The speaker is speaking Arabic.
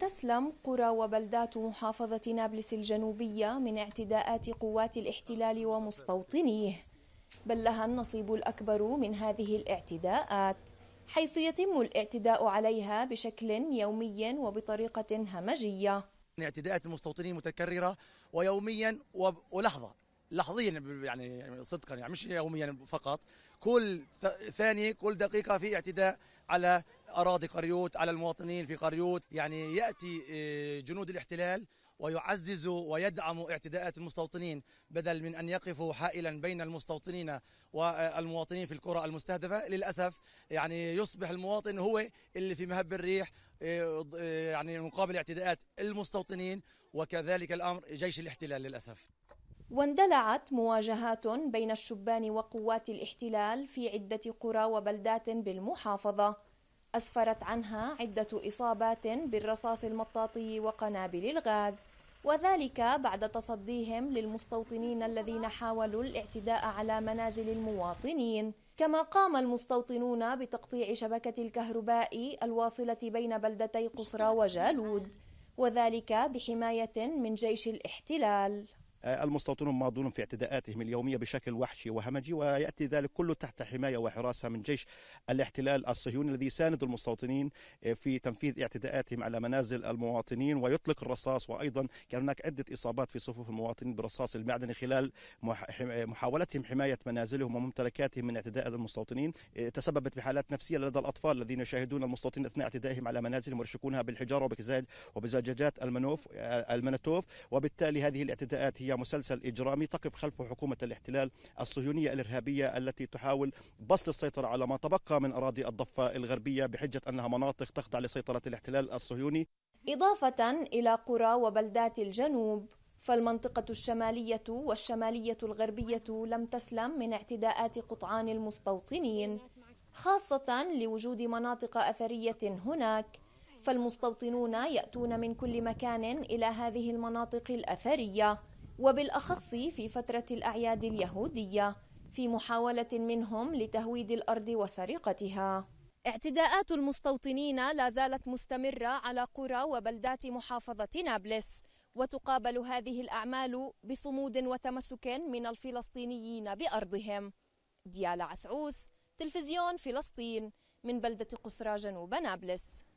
تسلم قرى وبلدات محافظة نابلس الجنوبية من اعتداءات قوات الاحتلال ومستوطنيه بل لها النصيب الأكبر من هذه الاعتداءات حيث يتم الاعتداء عليها بشكل يومي وبطريقة همجية اعتداءات المستوطنين متكررة ويوميا ولحظة لحظيا يعني صدقا يعني مش يوميا فقط كل ثانية كل دقيقة في اعتداء على أراضي قريوت على المواطنين في قريوت يعني يأتي آه، جنود الاحتلال ويعزز ويدعم اعتداءات المستوطنين بدل من ان يقفوا حائلا بين المستوطنين والمواطنين في القرى المستهدفه للاسف يعني يصبح المواطن هو اللي في مهب الريح آه، آه، يعني مقابل اعتداءات المستوطنين وكذلك الامر جيش الاحتلال للاسف واندلعت مواجهات بين الشبان وقوات الاحتلال في عدة قرى وبلدات بالمحافظة أسفرت عنها عدة إصابات بالرصاص المطاطي وقنابل الغاز وذلك بعد تصديهم للمستوطنين الذين حاولوا الاعتداء على منازل المواطنين كما قام المستوطنون بتقطيع شبكة الكهرباء الواصلة بين بلدتي قصرى وجالود وذلك بحماية من جيش الاحتلال آه، المستوطنون ماضون في اعتداءاتهم اليومية بشكل وحشي وهمجي ويأتي ذلك كله تحت حماية وحراسة من جيش الاحتلال الصهيوني الذي يساند المستوطنين آه، في تنفيذ اعتداءاتهم على منازل المواطنين ويطلق الرصاص وأيضا كان هناك عدة إصابات في صفوف المواطنين بالرصاص المعدني خلال محاولتهم حماية منازلهم وممتلكاتهم من اعتداء المستوطنين آه، تسببت بحالات نفسية لدى الأطفال الذين يشاهدون المستوطنين أثناء اعتدائهم على منازلهم ويرشقونها بالحجارة وبزجاجات المنوف المنتوف وبالتالي هذه الاعتداءات هي هي مسلسل إجرامي تقف خلفه حكومة الاحتلال الصهيونية الإرهابية التي تحاول بسط السيطرة على ما تبقى من أراضي الضفة الغربية بحجة أنها مناطق تخضع لسيطرة الاحتلال الصهيوني إضافة إلى قرى وبلدات الجنوب فالمنطقة الشمالية والشمالية الغربية لم تسلم من اعتداءات قطعان المستوطنين خاصة لوجود مناطق أثرية هناك فالمستوطنون يأتون من كل مكان إلى هذه المناطق الأثرية وبالأخص في فترة الأعياد اليهودية في محاولة منهم لتهويد الأرض وسرقتها اعتداءات المستوطنين لا زالت مستمرة على قرى وبلدات محافظة نابلس وتقابل هذه الأعمال بصمود وتمسك من الفلسطينيين بأرضهم ديالا عسعوس تلفزيون فلسطين من بلدة قصرى جنوب نابلس